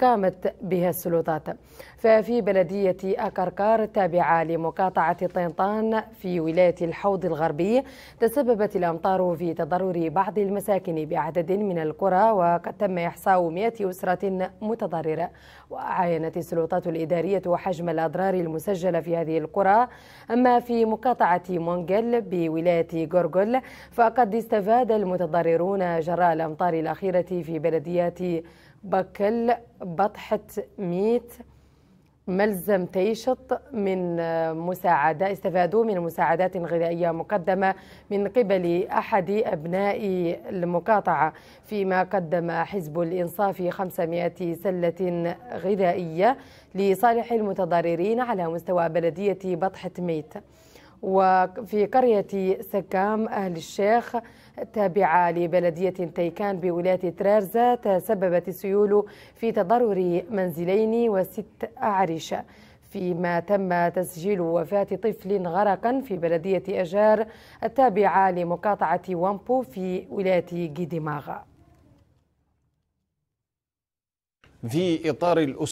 قامت بها السلطات ففي بلدية أكركار التابعة لمقاطعة طنطان في ولاية الحوض الغربي تسببت الأمطار في تضرر بعض المساكن بعدد من القرى وقد تم إحصاء 100 أسرة متضررة وعاينت السلطات الإدارية حجم الأضرار المسجلة في هذه القرى أما في مقاطعة مونجل بولاية غورغول فقد استفاد المتضررون جراء الأمطار الأخيرة في بلديات بكل بطحة ميت ملزم تيشط من مساعدة استفادوا من مساعدات غذائية مقدمة من قبل أحد أبناء المقاطعة فيما قدم حزب الإنصاف 500 سلة غذائية لصالح المتضررين على مستوى بلدية بطحة ميت وفي قرية سكام أهل الشيخ التابعة لبلدية تيكان بولاية ترارزة تسببت السيول في تضرر منزلين وست أعرشة فيما تم تسجيل وفاة طفل غرقا في بلدية أجار التابعة لمقاطعة وامبو في ولاية جيديماغا في إطار الأس